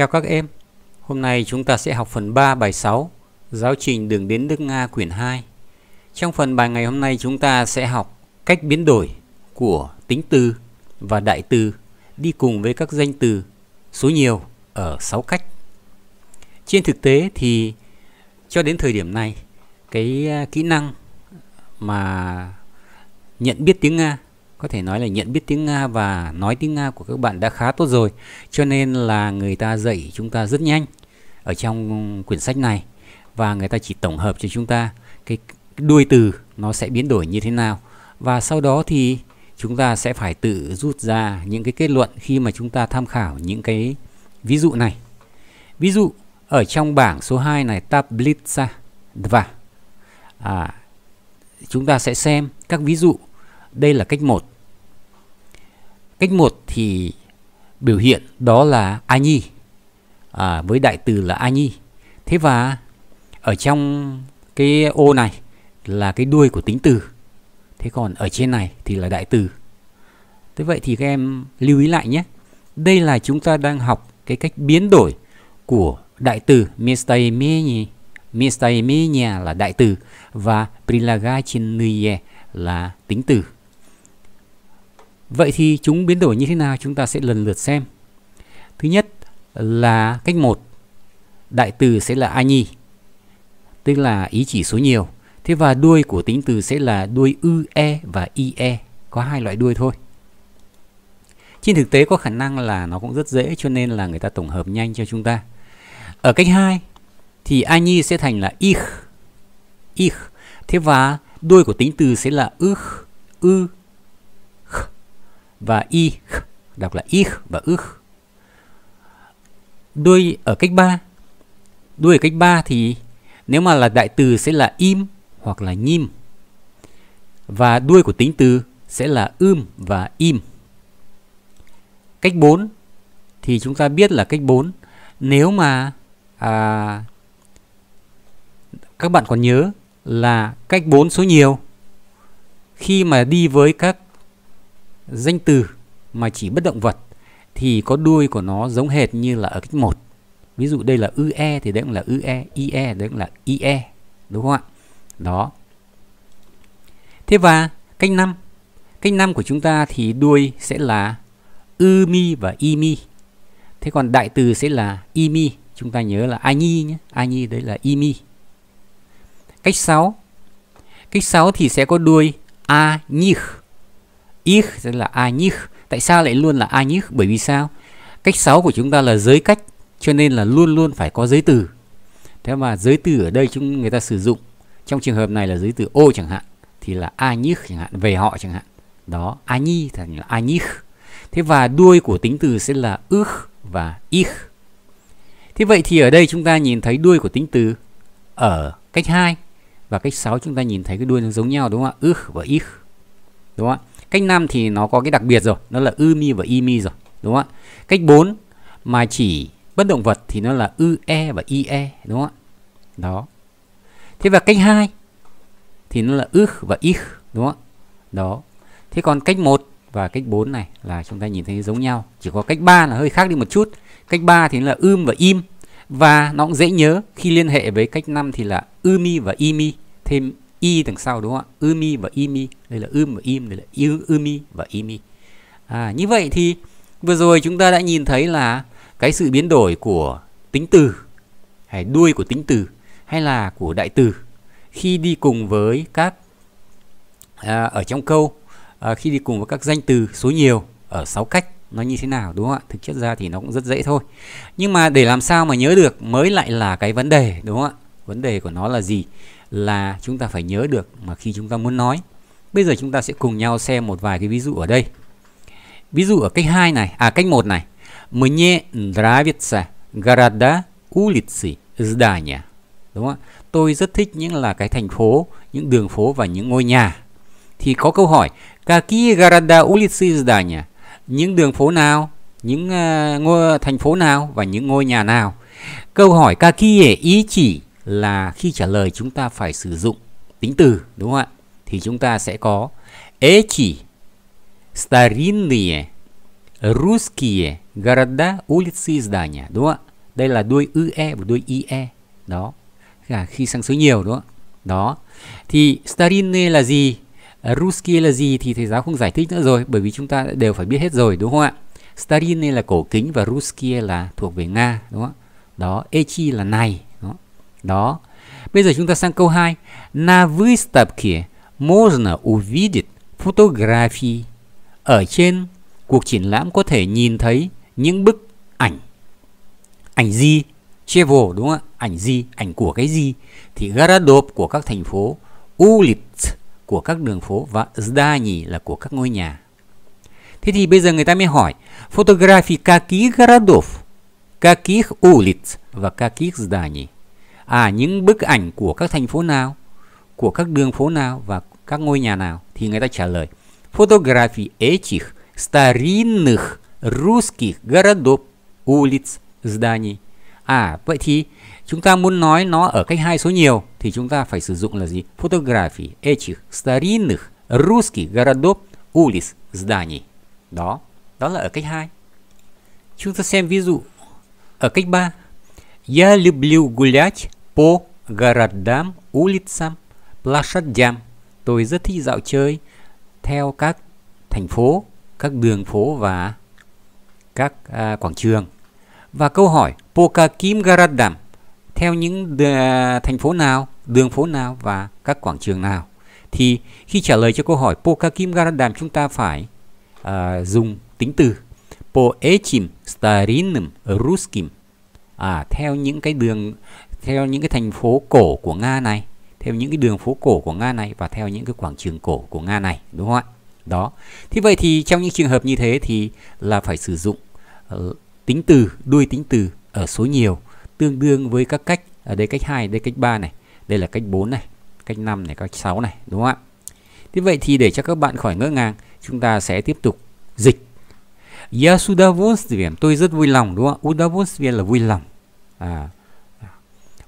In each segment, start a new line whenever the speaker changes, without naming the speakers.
Chào các em, hôm nay chúng ta sẽ học phần 3 bài 6 Giáo trình đường đến nước Nga quyển 2 Trong phần bài ngày hôm nay chúng ta sẽ học cách biến đổi của tính từ và đại từ đi cùng với các danh từ số nhiều ở 6 cách Trên thực tế thì cho đến thời điểm này cái à, kỹ năng mà nhận biết tiếng Nga có thể nói là nhận biết tiếng Nga và nói tiếng Nga của các bạn đã khá tốt rồi cho nên là người ta dạy chúng ta rất nhanh ở trong quyển sách này và người ta chỉ tổng hợp cho chúng ta cái đuôi từ nó sẽ biến đổi như thế nào và sau đó thì chúng ta sẽ phải tự rút ra những cái kết luận khi mà chúng ta tham khảo những cái ví dụ này. Ví dụ ở trong bảng số 2 này tablica và à, chúng ta sẽ xem các ví dụ. Đây là cách 1. Cách một thì biểu hiện đó là a nhi à, với đại từ là a nhi. Thế và ở trong cái ô này là cái đuôi của tính từ. Thế còn ở trên này thì là đại từ. Thế vậy thì các em lưu ý lại nhé. Đây là chúng ta đang học cái cách biến đổi của đại từ Mestai Meni. Mestai Menia là đại từ và Prilagachinye là tính từ. Vậy thì chúng biến đổi như thế nào chúng ta sẽ lần lượt xem. Thứ nhất là cách 1. Đại từ sẽ là a nhi, tức là ý chỉ số nhiều. Thế và đuôi của tính từ sẽ là đuôi ư e và i e, có hai loại đuôi thôi. Trên thực tế có khả năng là nó cũng rất dễ cho nên là người ta tổng hợp nhanh cho chúng ta. Ở cách 2 thì a nhi sẽ thành là ich. Ich. Thế và đuôi của tính từ sẽ là ư, ư và ich đọc là ich và ức đuôi ở cách 3 đuôi ở cách 3 thì nếu mà là đại từ sẽ là im hoặc là nhim và đuôi của tính từ sẽ là ưm và im cách 4 thì chúng ta biết là cách 4 nếu mà à, các bạn còn nhớ là cách 4 số nhiều khi mà đi với các danh từ mà chỉ bất động vật thì có đuôi của nó giống hệt như là ở cách 1. Ví dụ đây là e thì đấy cũng là e i e đấy cũng là e đúng không ạ? Đó. Thế và cách 5. Cách 5 của chúng ta thì đuôi sẽ là ư mi và i mi. Thế còn đại từ sẽ là i mi, chúng ta nhớ là a nhi nhé, a nhi đấy là i mi. Cách 6. Cách 6 thì sẽ có đuôi a nhi ich tức là a nhích tại sao lại luôn là a nhích bởi vì sao cách 6 của chúng ta là giới cách cho nên là luôn luôn phải có giới từ thế mà giới từ ở đây chúng người ta sử dụng trong trường hợp này là giới từ ô chẳng hạn thì là a nhích chẳng hạn về họ chẳng hạn đó a nhi thành là a nhích thế và đuôi của tính từ sẽ là ước và ich thế vậy thì ở đây chúng ta nhìn thấy đuôi của tính từ ở cách 2 và cách 6 chúng ta nhìn thấy cái đuôi nó giống nhau đúng không ạ ước và ich đúng không ạ cách 5 thì nó có cái đặc biệt rồi nó là ư và imi rồi đúng không ạ cách 4 mà chỉ bất động vật thì nó là ư e và i e đúng không ạ đó thế và cách 2 thì nó là ư và ich đúng không ạ đó thế còn cách 1 và cách 4 này là chúng ta nhìn thấy giống nhau chỉ có cách 3 là hơi khác đi một chút cách 3 thì là ưm và im và nó cũng dễ nhớ khi liên hệ với cách 5 thì là ư và imi thêm y đằng sau đúng không ạ umi và imi đây là ưm và im đây là ư, umi và imi à, như vậy thì vừa rồi chúng ta đã nhìn thấy là cái sự biến đổi của tính từ hay đuôi của tính từ hay là của đại từ khi đi cùng với các à, ở trong câu à, khi đi cùng với các danh từ số nhiều ở sáu cách nó như thế nào đúng không ạ thực chất ra thì nó cũng rất dễ thôi nhưng mà để làm sao mà nhớ được mới lại là cái vấn đề đúng không ạ vấn đề của nó là gì là chúng ta phải nhớ được mà khi chúng ta muốn nói bây giờ chúng ta sẽ cùng nhau xem một vài cái ví dụ ở đây ví dụ ở cách 2 này à cách 1 này мне нравится города улицы здания đúng không tôi rất thích những là cái thành phố những đường phố và những ngôi nhà thì có câu hỏi какие города улицы здания những đường phố nào những uh, ngôi thành phố nào và những ngôi nhà nào câu hỏi какие ý chỉ là khi trả lời chúng ta phải sử dụng tính từ đúng không ạ? Thì chúng ta sẽ có эти старинные русские города улицы здания đúng không ạ? Đây là đuôi ue và đuôi ie. Đó. Cả à, khi sang số nhiều đúng không ạ? Đó. Thì starine là gì? Ruski là gì thì thầy giáo không giải thích nữa rồi bởi vì chúng ta đều phải biết hết rồi đúng không ạ? Starine là cổ kính và Ruskie là thuộc về Nga đúng không ạ? Đó, Echi là này đó. Bây giờ chúng ta sang câu 2. На выставке можно увидеть фотографии. Ở trên cuộc triển lãm có thể nhìn thấy những bức ảnh. Ảnh gì? Chevo đúng không ạ? Ảnh gì? Ảnh của cái gì? Thì городов của các thành phố, улиц của các đường phố và Zdani là của các ngôi nhà. Thế thì bây giờ người ta mới hỏi фотографии каких городов, каких улиц và каких зданий à những bức ảnh của các thành phố nào của các đường phố nào và các ngôi nhà nào thì người ta trả lời фотографии этих старинных русских городов улиц зданий à vậy thì chúng ta muốn nói nó ở cách hai số nhiều thì chúng ta phải sử dụng là gì фотографии этих старинных русских городов улиц зданий đó đó là ở cách hai chúng ta xem ví dụ ở cách ba я люблю гулять по городам, улицам, площадям. Tôi rất thích dạo chơi theo các thành phố, các đường phố và các à, quảng trường. Và câu hỏi Poka Kim Garadam theo những à, thành phố nào, đường phố nào và các quảng trường nào. Thì khi trả lời cho câu hỏi Poka Kim Garadam chúng ta phải à, dùng tính từ по этим старинным русским. À, theo những cái đường theo những cái thành phố cổ của Nga này, theo những cái đường phố cổ của Nga này và theo những cái quảng trường cổ của Nga này, đúng không ạ? Đó. Thì vậy thì trong những trường hợp như thế thì là phải sử dụng uh, tính từ, đuôi tính từ ở số nhiều tương đương với các cách ở đây cách 2, đây cách 3 này, đây là cách 4 này, cách 5 này, cách 6 này, đúng không ạ? Thế vậy thì để cho các bạn khỏi ngỡ ngàng, chúng ta sẽ tiếp tục dịch. Я с tôi rất vui lòng đúng không ạ? Удовольствие là vui lòng. À,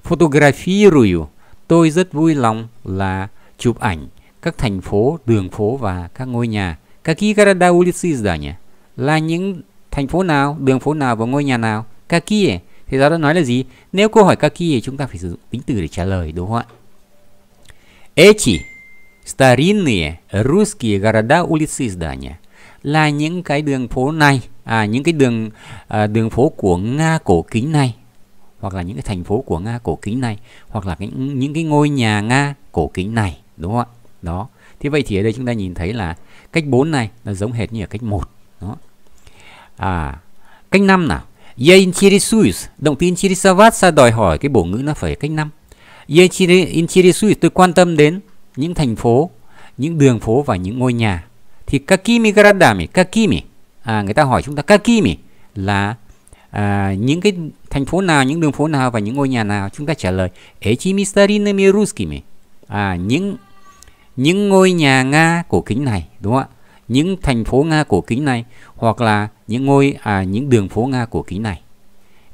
Photografirую. Tôi rất vui lòng là chụp ảnh các thành phố, đường phố và các ngôi nhà. Какие города улицы здания? Là những thành phố nào, đường phố nào và ngôi nhà nào? Какие? Thì giáo đã nói là gì? Nếu câu hỏi какие chúng ta phải sử dụng tính từ để trả lời đúng không ạ? Эти старинные русские города улицы здания là những cái đường phố này, à những cái đường à, đường phố của Nga cổ kính này hoặc là những cái thành phố của Nga cổ kính này hoặc là những những cái ngôi nhà Nga cổ kính này đúng không ạ? Đó. Thế vậy thì ở đây chúng ta nhìn thấy là cách 4 này nó giống hệt như ở cách 1. Đó. À, cách 5 nào. Я интересуюсь, động từ интересоваться đòi hỏi cái bổ ngữ nó phải cách 5. Я интересуюсь, tôi quan tâm đến những thành phố, những đường phố và những ngôi nhà. Thì какими городами, какими? À, người ta hỏi chúng ta какими là à, những cái thành phố nào, những đường phố nào và những ngôi nhà nào? Chúng ta trả lời Echi Mistarinami Ruskimi. À, những những ngôi nhà Nga cổ kính này, đúng không ạ? Những thành phố Nga cổ kính này hoặc là những ngôi à, những đường phố Nga cổ kính này.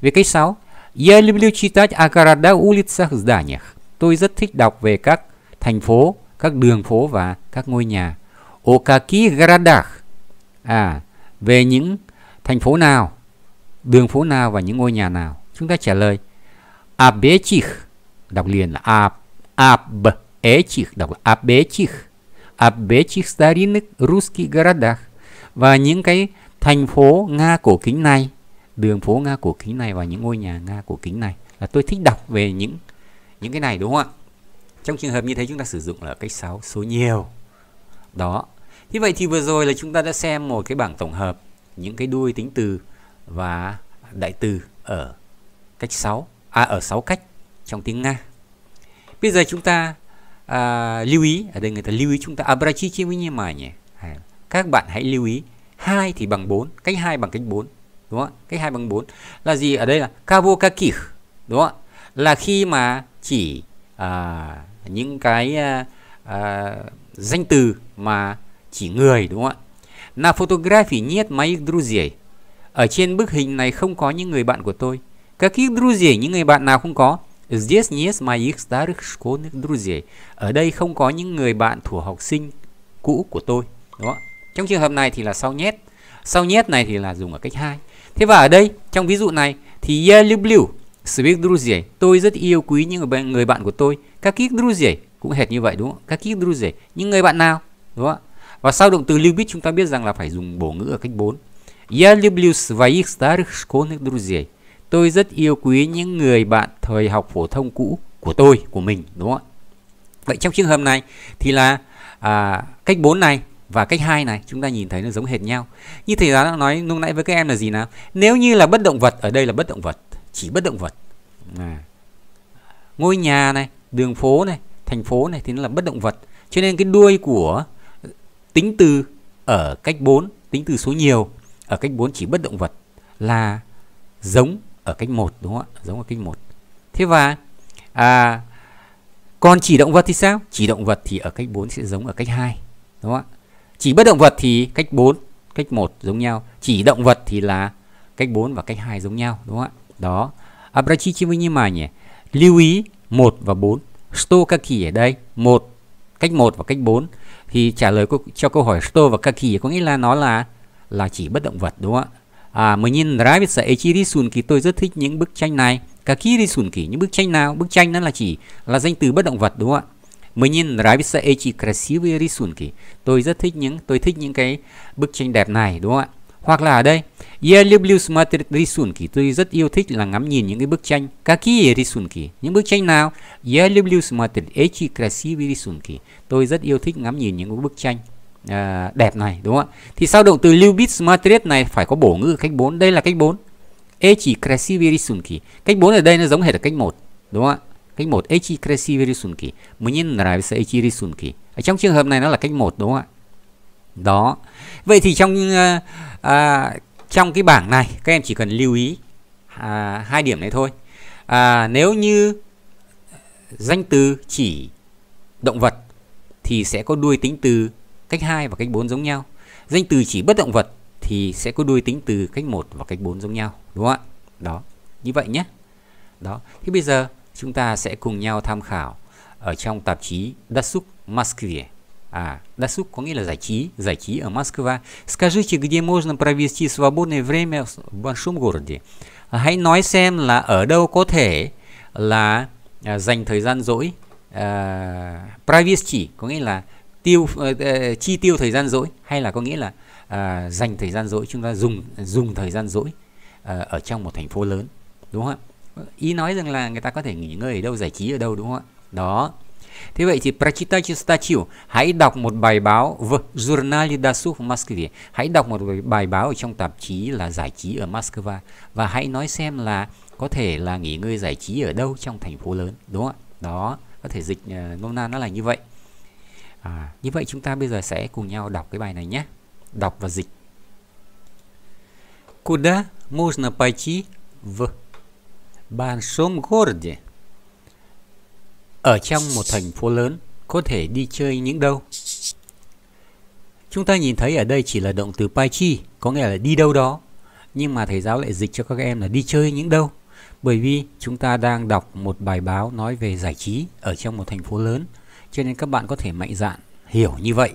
Về cái 6, Я люблю читать о городах, улицах, зданиях. Tôi rất thích đọc về các thành phố, các đường phố và các ngôi nhà. О каких городах? À, về những thành phố nào? đường phố nào và những ngôi nhà nào chúng ta trả lời abechich đọc liền là ab abechich đọc là abechich abechich starinных русских городах và những cái thành phố nga cổ kính này đường phố nga cổ kính này và những ngôi nhà nga cổ kính này là tôi thích đọc về những những cái này đúng không ạ trong trường hợp như thế chúng ta sử dụng là cách sáu số nhiều đó như vậy thì vừa rồi là chúng ta đã xem một cái bảng tổng hợp những cái đuôi tính từ và đại từ ở cách 6 à ở 6 cách trong tiếng Nga. Bây giờ chúng ta à, lưu ý ở đây người ta lưu ý chúng ta обратите внимание. nhỉ à, các bạn hãy lưu ý 2 thì bằng 4, cách 2 bằng cách 4, đúng không? Cách 2 bằng 4 là gì? Ở đây là кого đúng không? Là khi mà chỉ à, những cái à, à, danh từ mà chỉ người đúng không ạ? На фотографии нет моих друзей. Ở trên bức hình này không có những người bạn của tôi. các Каких друзей? Những người bạn nào không có? Здесь нет моих старых школьных друзей. Ở đây không có những người bạn thuộc học sinh cũ của tôi. đúng Đó. Trong trường hợp này thì là sau nhét. Sau nhét này thì là dùng ở cách hai. Thế và ở đây, trong ví dụ này thì я люблю своих друзей. Tôi rất yêu quý những người, bạn của tôi. các Каких друзей? Cũng hệt như vậy đúng không? các Каких друзей? Những người bạn nào? Đúng không? Và sau động từ lưu biết chúng ta biết rằng là phải dùng bổ ngữ ở cách 4. Я люблю своих старых школьных друзей. Tôi rất yêu quý những người bạn thời học phổ thông cũ của tôi, của mình, đúng không ạ? Vậy trong trường hợp này thì là à, cách 4 này và cách hai này chúng ta nhìn thấy nó giống hệt nhau. Như thầy giáo đã nói lúc nãy với các em là gì nào? Nếu như là bất động vật ở đây là bất động vật, chỉ bất động vật. À. Ngôi nhà này, đường phố này, thành phố này thì nó là bất động vật. Cho nên cái đuôi của tính từ ở cách 4, tính từ số nhiều ở cách 4 chỉ bất động vật là giống ở cách 1 đúng không ạ? Giống ở cách 1. Thế và à, còn chỉ động vật thì sao? Chỉ động vật thì ở cách 4 sẽ giống ở cách 2. Đúng không ạ? Chỉ bất động vật thì cách 4, cách 1 giống nhau. Chỉ động vật thì là cách 4 và cách 2 giống nhau đúng không ạ? Đó. như mà nhỉ Lưu ý 1 và 4. stokaki ở đây? 1 cách 1 và cách 4 thì trả lời cho câu hỏi что và kaki có nghĩa là nó là là chỉ bất động vật đúng không ạ à, mình nhìn Ravitsa Echirisun thì tôi rất thích những bức tranh này cả Kirisun kỷ những bức tranh nào bức tranh nó là chỉ là danh từ bất động vật đúng không ạ mình nhìn Ravitsa Echi Krasivy Risun tôi rất thích những tôi thích những cái bức tranh đẹp này đúng không ạ hoặc là ở đây Yeah Lublus Risun tôi rất yêu thích là ngắm nhìn những cái bức tranh Kaki Risun kỷ những bức tranh nào Yeah Lublus Echi e Krasivy Risun tôi rất yêu thích ngắm nhìn những bức tranh À, đẹp này đúng không ạ thì sao động từ Lubitz Matriz này phải có bổ ngữ cách 4 đây là cách 4 Echi Kresivirisунки cách 4 ở đây nó giống hệt là cách 1 đúng không ạ cách 1 Echi Kresivirisунки мне нравится Echi рисунки ở trong trường hợp này nó là cách 1 đúng không ạ đó vậy thì trong à, à, trong cái bảng này các em chỉ cần lưu ý à, hai điểm này thôi à, nếu như danh từ chỉ động vật thì sẽ có đuôi tính từ cách 2 và cách 4 giống nhau. Danh từ chỉ bất động vật thì sẽ có đuôi tính từ cách 1 và cách 4 giống nhau, đúng không ạ? Đó, như vậy nhé. Đó, thì bây giờ chúng ta sẽ cùng nhau tham khảo ở trong tạp chí Dasuk Москве. à досуг có nghĩa là giải trí, giải trí ở Moscow. Скажите, где можно провести свободное время в большом городе? Hãy nói xem là ở đâu có thể là à, dành thời gian rỗi. À, провести có nghĩa là tiêu uh, chi tiêu thời gian rỗi hay là có nghĩa là uh, dành thời gian rỗi chúng ta dùng dùng thời gian rỗi uh, ở trong một thành phố lớn đúng không ạ ý nói rằng là người ta có thể nghỉ ngơi ở đâu giải trí ở đâu đúng không ạ đó Thế vậy thì prachita статью, hãy đọc một bài báo в журнале досуг в Москве. Hãy đọc một bài báo ở trong tạp chí là giải trí ở Moscow và hãy nói xem là có thể là nghỉ ngơi giải trí ở đâu trong thành phố lớn, đúng không ạ? Đó, có thể dịch uh, nôm na nó là như vậy à, như vậy chúng ta bây giờ sẽ cùng nhau đọc cái bài này nhé đọc và dịch куда можно пойти в большом городе ở trong một thành phố lớn có thể đi chơi những đâu chúng ta nhìn thấy ở đây chỉ là động từ paichi có nghĩa là đi đâu đó nhưng mà thầy giáo lại dịch cho các em là đi chơi những đâu bởi vì chúng ta đang đọc một bài báo nói về giải trí ở trong một thành phố lớn cho nên các bạn có thể mạnh dạn hiểu như vậy.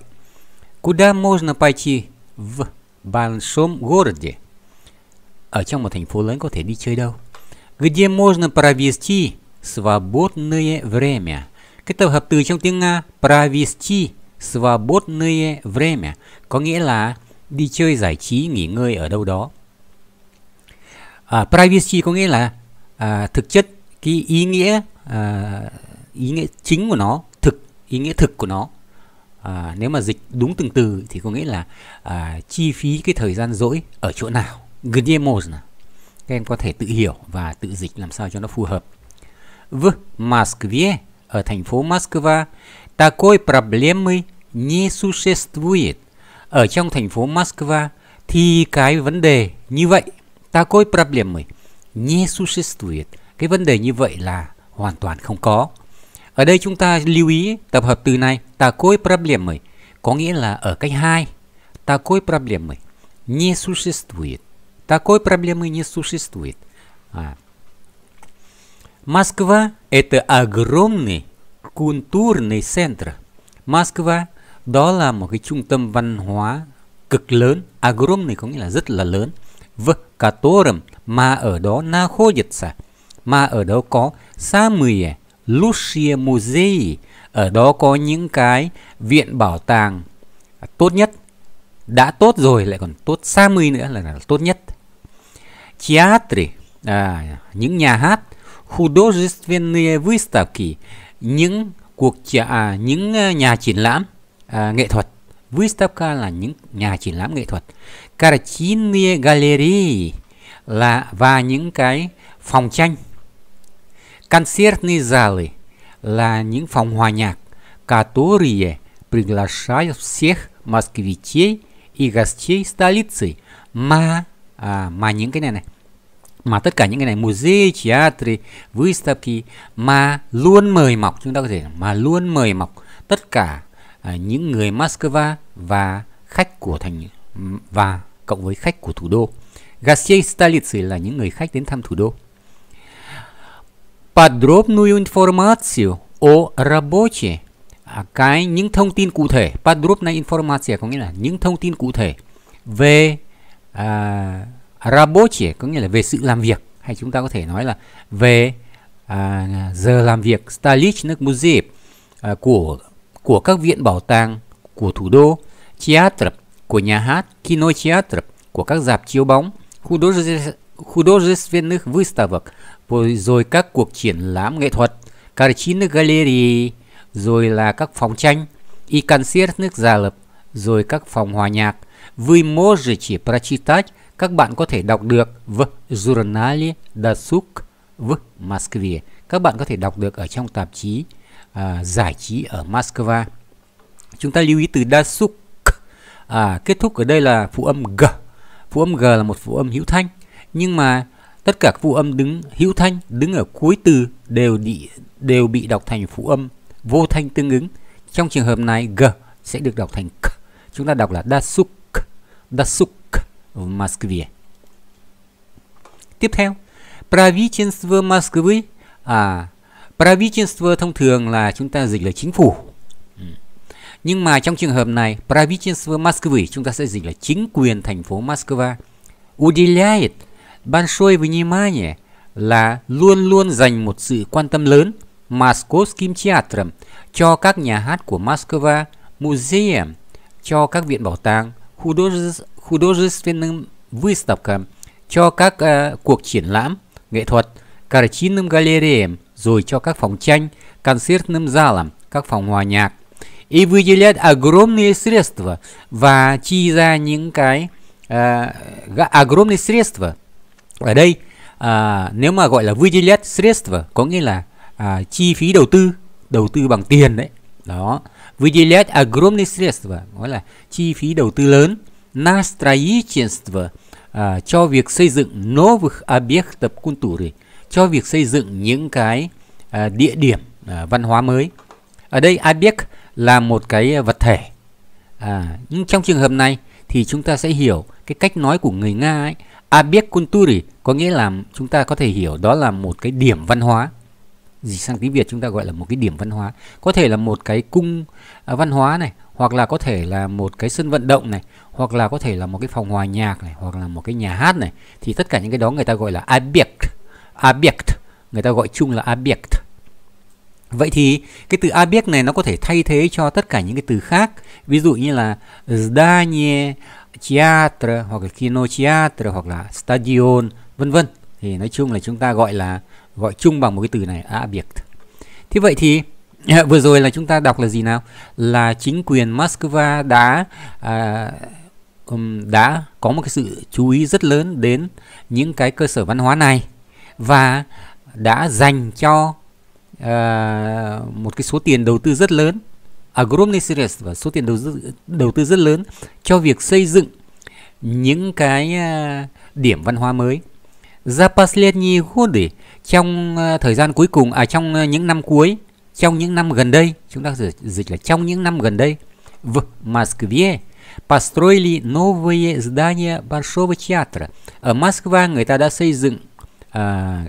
Куда можно пойти в большом городе? Ở trong một thành phố lớn có thể đi chơi đâu? Где можно провести свободное время? Cái tập hợp từ trong tiếng Nga провести свободное время có nghĩa là đi chơi giải trí nghỉ ngơi ở đâu đó. À, privacy có nghĩa là à, thực chất cái ý nghĩa à, ý nghĩa chính của nó ý nghĩa thực của nó à, nếu mà dịch đúng từng từ thì có nghĩa là à, chi phí cái thời gian dỗi ở chỗ nào gdemos nào các em có thể tự hiểu và tự dịch làm sao cho nó phù hợp в Москве ở thành phố Moscow такой проблемы не существует ở trong thành phố Moscow thì cái vấn đề như vậy такой проблемы не существует cái vấn đề như vậy là hoàn toàn không có ở đây chúng ta lưu ý tập hợp từ này такой проблемы có nghĩa là ở cách 2. Такой проблемы не существует. Такой проблемы не существует. А. Москва – это огромный культурный центр. Москва – đó là một cái trung tâm văn hóa cực lớn. Огромный có nghĩa là rất là lớn. В котором mà ở đó находится. Mà ở đó có самые Lucia Musei. Ở đó có những cái viện bảo tàng tốt nhất. Đã tốt rồi lại còn tốt xa mươi nữa là, là tốt nhất. Театры, à, những nhà hát. Художественные выставки, những cuộc à, những à, nhà triển lãm à, nghệ thuật. Выставка là những nhà triển lãm nghệ thuật. Картинные галереи là và những cái phòng tranh Концертные залы là những phòng hòa nhạc, которые приглашают всех москвичей и гостей столицы. Mà, à, mà những cái này mà tất cả những cái này museum, театры, выставки mà luôn mời mọc chúng ta có thể mà luôn mời mọc tất cả à, những người Moscow và khách của thành và cộng với khách của thủ đô. Гостей столицы là những người khách đến thăm thủ đô подробную информацию о работе à, cái những thông tin cụ thể подробная информация có nghĩa là những thông tin cụ thể về à, работе có nghĩa là về sự làm việc hay chúng ta có thể nói là về à, giờ làm việc столичных музеев à, của của các viện bảo tàng của thủ đô театр của nhà hát кинотеатр của các dạp chiếu bóng художественных художественных выставок, rồi các cuộc triển lãm nghệ thuật, картины gallery, rồi là các phòng tranh, и концертных залов, rồi các phòng hòa nhạc. Вы можете прочитать, các bạn có thể đọc được в журнале Dasuk в Москве. Các bạn có thể đọc được ở trong tạp chí à, giải trí ở Moscow. Chúng ta lưu ý từ Dasuk. À, kết thúc ở đây là phụ âm G. Phụ âm G là một phụ âm hữu thanh nhưng mà tất cả các phụ âm đứng hữu thanh đứng ở cuối từ đều bị đều bị đọc thành phụ âm vô thanh tương ứng trong trường hợp này g sẽ được đọc thành k chúng ta đọc là dasuk dasuk в tiếp theo правительство Москвы à правительство thông thường là chúng ta dịch là chính phủ ừ. nhưng mà trong trường hợp này правительство Москвы chúng ta sẽ dịch là chính quyền thành phố Moscow уделяет Ban Shui внимание là luôn luôn dành một sự quan tâm lớn Moskovskim Teatrum cho các nhà hát của Moscow, museum cho các viện bảo tàng, художественным выставкам cho các uh, cuộc triển lãm nghệ thuật, картинным галереям, rồi cho các phòng tranh, концертным залам, các phòng hòa nhạc. И выделяет огромные средства và chi ra những cái uh, огромные средства ở đây à, nếu mà gọi là выделять средства có nghĩa là à, chi phí đầu tư đầu tư bằng tiền đấy đó выделять огромные средства gọi là chi phí đầu tư lớn на строительство à, cho việc xây dựng новых объектов культуры cho việc xây dựng những cái à, địa điểm à, văn hóa mới ở đây объект là một cái vật thể à, nhưng trong trường hợp này thì chúng ta sẽ hiểu cái cách nói của người nga ấy Abiek Kunturi có nghĩa là chúng ta có thể hiểu đó là một cái điểm văn hóa gì sang tiếng Việt chúng ta gọi là một cái điểm văn hóa có thể là một cái cung à, văn hóa này hoặc là có thể là một cái sân vận động này hoặc là có thể là một cái phòng hòa nhạc này hoặc là một cái nhà hát này thì tất cả những cái đó người ta gọi là object object người ta gọi chung là object vậy thì cái từ object này nó có thể thay thế cho tất cả những cái từ khác ví dụ như là zdanie theater hoặc là kino theater hoặc là stadion vân vân thì nói chung là chúng ta gọi là gọi chung bằng một cái từ này object thế vậy thì vừa rồi là chúng ta đọc là gì nào là chính quyền Moscow đã à, đã có một cái sự chú ý rất lớn đến những cái cơ sở văn hóa này và đã dành cho uh, một cái số tiền đầu tư rất lớn огромные средства, số tiền đầu, tư đầu tư rất lớn cho việc xây dựng những cái à, điểm văn hóa mới. За последние годы, trong à, thời gian cuối cùng, à trong à, những năm cuối, trong những năm gần đây, chúng ta dịch là trong những năm gần đây, в Москве построили новые здания Большого театра. Ở Moscow người ta đã xây dựng à,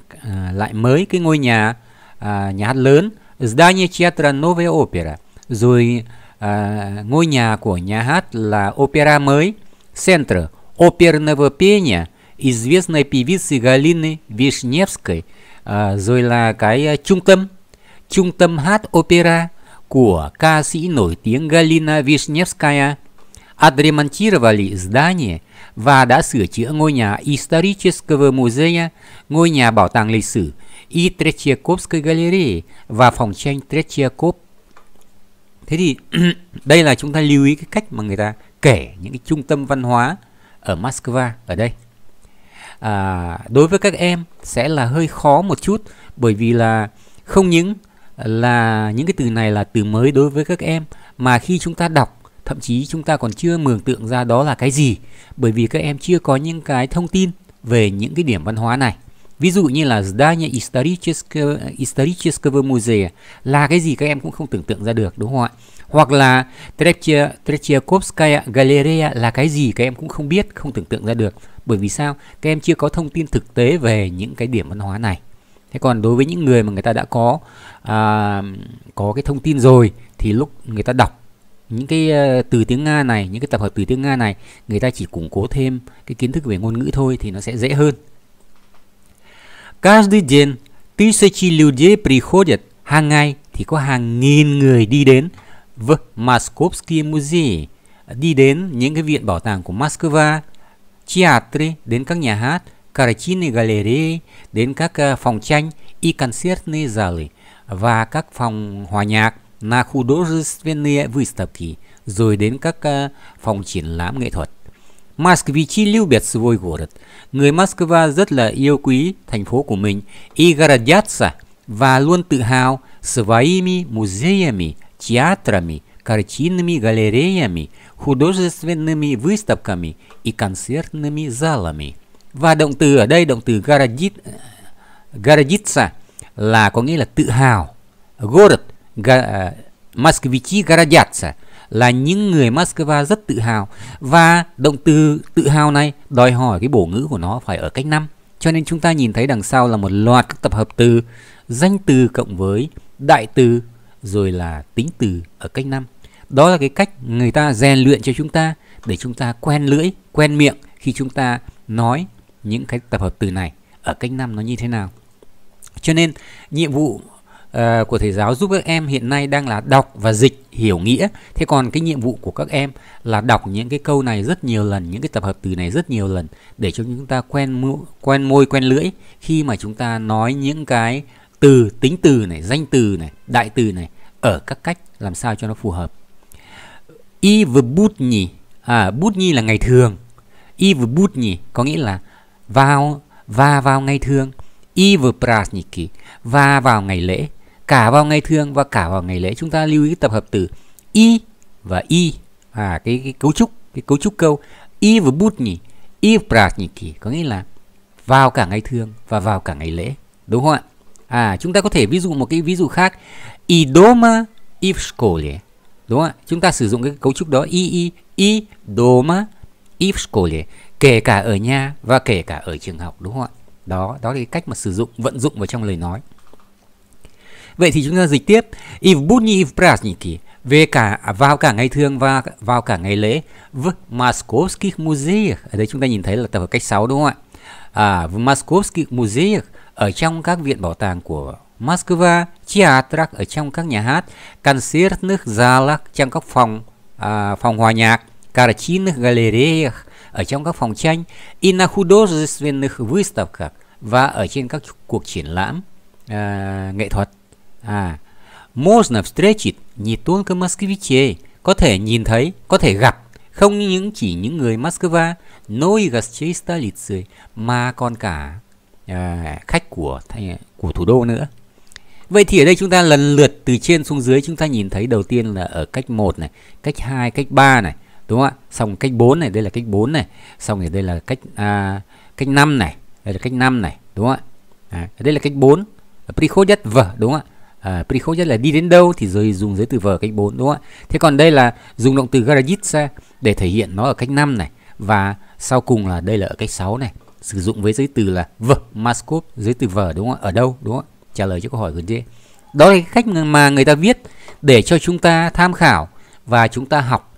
lại mới cái ngôi nhà à, nhà hát lớn Здание театра Новая опера rồi à, ngôi nhà của nhà hát là opera mới центр оперного пения известной певицы Галины Вишневской à, rồi là cái à, trung tâm trung tâm hát opera của ca sĩ nổi tiếng Galina Vishnevskaya отремонтировали здание và đã sửa chữa ngôi nhà Исторического музея, ngôi nhà bảo tàng lịch sử Третьяковской галереи và phòng tranh Третьяков thế thì đây là chúng ta lưu ý cái cách mà người ta kể những cái trung tâm văn hóa ở Moscow ở đây à, đối với các em sẽ là hơi khó một chút bởi vì là không những là những cái từ này là từ mới đối với các em mà khi chúng ta đọc thậm chí chúng ta còn chưa mường tượng ra đó là cái gì bởi vì các em chưa có những cái thông tin về những cái điểm văn hóa này Ví dụ như là здание исторического, исторического музея là cái gì các em cũng không tưởng tượng ra được đúng không ạ? Hoặc là Tretiakovskaya Galleria là cái gì các em cũng không biết, không tưởng tượng ra được. Bởi vì sao? Các em chưa có thông tin thực tế về những cái điểm văn hóa này. Thế còn đối với những người mà người ta đã có à, có cái thông tin rồi thì lúc người ta đọc những cái ờ, từ tiếng Nga này, những cái tập hợp từ tiếng Nga này, người ta chỉ củng cố thêm cái kiến thức về ngôn ngữ thôi thì nó sẽ dễ hơn. Каждый день тысячи людей приходят, hàng ngày thì có hàng nghìn người đi đến в Московские музеи, đi đến những cái viện bảo tàng của Moscow, театры, đến các nhà hát, картины галереи, đến các ờ, phòng tranh и концертные залы và các phòng hòa nhạc на художественные выставки, rồi đến các ờ, phòng triển lãm nghệ thuật. Москвичи любят свой город. Người Москва rất là yêu quý thành phố của mình, и городятся, và luôn tự hào своими музеями, театрами, картинными галереями, художественными выставками и концертными залами. Và động từ ở đây, động từ городит, городиться là có nghĩa là tự hào. Город, ga, москвичи городятся – là những người Moscow rất tự hào và động từ tự hào này đòi hỏi cái bổ ngữ của nó phải ở cách năm cho nên chúng ta nhìn thấy đằng sau là một loạt các tập hợp từ danh từ cộng với đại từ rồi là tính từ ở cách năm đó là cái cách người ta rèn luyện cho chúng ta để chúng ta quen lưỡi quen miệng khi chúng ta nói những cái tập hợp từ này ở cách năm nó như thế nào cho nên nhiệm vụ Ờ, của thầy giáo giúp các em hiện nay đang là đọc và dịch hiểu nghĩa thế còn cái nhiệm vụ của các em là đọc những cái câu này rất nhiều lần những cái tập hợp từ này rất nhiều lần để cho chúng ta quen mũ, quen môi quen lưỡi khi mà chúng ta nói những cái từ tính từ này danh từ này đại từ này ở các cách làm sao cho nó phù hợp y vừa bút nhỉ à bút nhi là ngày thường y vừa bút nhỉ có nghĩa là vào và vào ngày thường i vừa prasniki và vào ngày lễ cả vào ngày thường và cả vào ngày lễ chúng ta lưu ý tập hợp từ y và y à cái, cái cấu trúc cái cấu trúc câu y và bút nhỉ y pratniki có nghĩa là vào cả ngày thường và vào cả ngày lễ đúng không ạ à chúng ta có thể ví dụ một cái ví dụ khác i doma i skole đúng không ạ chúng ta sử dụng cái cấu trúc đó i i i doma i kể cả ở nhà và kể cả ở trường học đúng không ạ đó đó là cái cách mà sử dụng vận dụng vào trong lời nói Vậy thì chúng ta dịch tiếp i budni i праздники về cả à, vào cả ngày thường và vào cả ngày lễ v Moskovskih muzeях. Ở đây chúng ta nhìn thấy là tập hợp cách 6 đúng không ạ? À, v Moskovskih muzeях ở trong các viện bảo tàng của Moscow, театрах ở trong các nhà hát, концертных залах trong các phòng à, phòng hòa nhạc, картинных галереях ở trong các phòng tranh, и на художественных выставках và ở trên các cuộc triển lãm à, nghệ thuật à Можно встретить не только москвичей, có thể nhìn thấy, có thể gặp, không những chỉ những người Moscow, но и гостей столицы, mà còn cả à, khách của của thủ đô nữa. Vậy thì ở đây chúng ta lần lượt từ trên xuống dưới chúng ta nhìn thấy đầu tiên là ở cách 1 này, cách 2, cách 3 này, đúng không ạ? Xong cách 4 này, đây là cách 4 này, xong rồi đây là cách à, cách 5 này, đây là cách 5 này, đúng không ạ? À, đây là cách 4. Приходят в, đúng không ạ? à, Prichot là đi đến đâu thì rồi dùng giới từ vở cách 4 đúng không ạ? Thế còn đây là dùng động từ Garajitsa để thể hiện nó ở cách 5 này và sau cùng là đây là ở cách 6 này sử dụng với giới từ là v Moscow giới từ vở đúng không ạ? Ở đâu đúng không ạ? Trả lời cho câu hỏi gần đây. Đó là cách mà người ta viết để cho chúng ta tham khảo và chúng ta học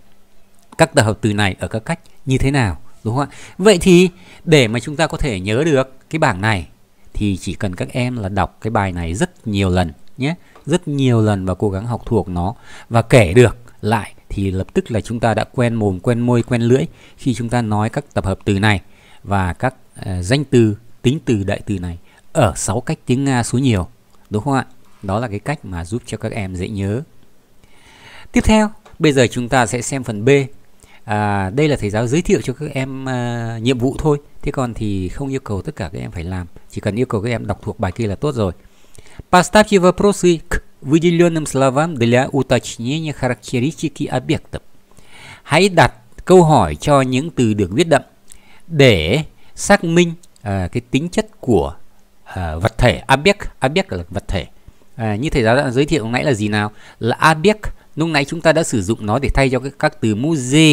các tập hợp từ này ở các cách như thế nào đúng không ạ? Vậy thì để mà chúng ta có thể nhớ được cái bảng này thì chỉ cần các em là đọc cái bài này rất nhiều lần nhé rất nhiều lần và cố gắng học thuộc nó và kể được lại thì lập tức là chúng ta đã quen mồm quen môi quen lưỡi khi chúng ta nói các tập hợp từ này và các uh, danh từ tính từ đại từ này ở sáu cách tiếng Nga số nhiều đúng không ạ đó là cái cách mà giúp cho các em dễ nhớ tiếp theo bây giờ chúng ta sẽ xem phần B à, đây là thầy giáo giới thiệu cho các em à, nhiệm vụ thôi thế còn thì không yêu cầu tất cả các em phải làm chỉ cần yêu cầu các em đọc thuộc bài kia là tốt rồi Поставьте вопросы к выделенным словам для уточнения характеристики объектов. Hãy đặt câu hỏi cho những từ được viết đậm để xác minh à, cái tính chất của à, vật thể object object là vật thể à, như thầy giáo đã giới thiệu nãy là gì nào là object lúc nãy chúng ta đã sử dụng nó để thay cho các, từ muse,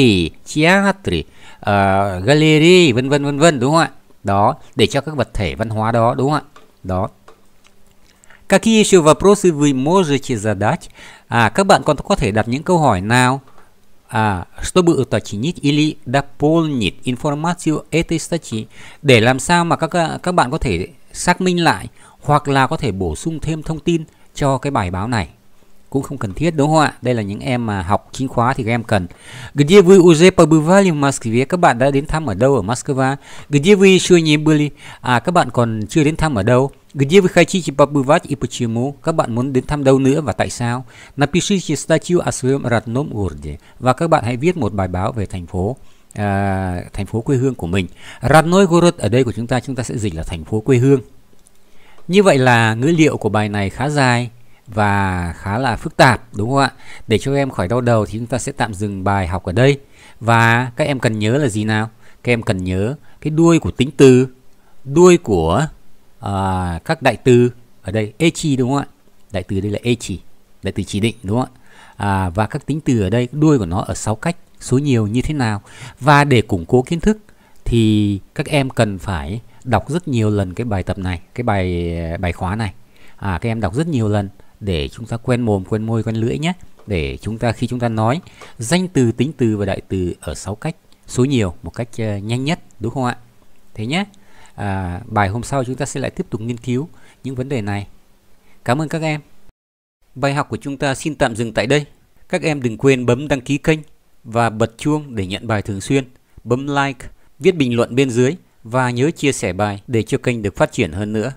театр, uh, gallery vân vân vân vân đúng không ạ? Đó, để cho các vật thể văn hóa đó đúng không ạ? Đó. Какие еще вопросы вы можете задать? À, các bạn còn có thể đặt những câu hỏi nào? À, чтобы уточнить или дополнить информацию этой статьи để làm sao mà các các bạn có thể xác minh lại hoặc là có thể bổ sung thêm thông tin cho cái bài báo này cũng không cần thiết đúng không ạ? Đây là những em mà học chính khóa thì các em cần. Где вы уже побывали в Москве? Các bạn đã đến thăm ở đâu ở Moscow? Где вы ещё не были? À các bạn còn chưa đến thăm ở đâu? Где вы хотите побывать и почему? Các bạn muốn đến thăm đâu nữa và tại sao? Напишите статью о своем родном городе. Và các bạn hãy viết một bài báo về thành phố. À, thành phố quê hương của mình. Родной город ở đây của chúng ta chúng ta sẽ dịch là thành phố quê hương. Như vậy là ngữ liệu của bài này khá dài và khá là phức tạp đúng không ạ? Để cho em khỏi đau đầu thì chúng ta sẽ tạm dừng bài học ở đây. Và các em cần nhớ là gì nào? Các em cần nhớ cái đuôi của tính từ, đuôi của à, các đại từ ở đây echi đúng không ạ đại từ đây là chỉ, đại từ chỉ định đúng không ạ à, và các tính từ ở đây đuôi của nó ở sáu cách số nhiều như thế nào và để củng cố kiến thức thì các em cần phải đọc rất nhiều lần cái bài tập này cái bài bài khóa này à, các em đọc rất nhiều lần để chúng ta quen mồm quen môi quen lưỡi nhé để chúng ta khi chúng ta nói danh từ tính từ và đại từ ở sáu cách số nhiều một cách ờ, nhanh nhất đúng không ạ thế nhé à, bài hôm sau chúng ta sẽ lại tiếp tục nghiên cứu những vấn đề này cảm ơn các em bài học của chúng ta xin tạm dừng tại đây các em đừng quên bấm đăng ký kênh và bật chuông để nhận bài thường xuyên bấm like viết bình luận bên dưới và nhớ chia sẻ bài để cho kênh được phát triển hơn nữa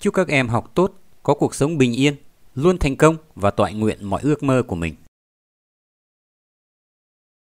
chúc các em học tốt có cuộc sống bình yên luôn thành công và toại nguyện mọi ước mơ của mình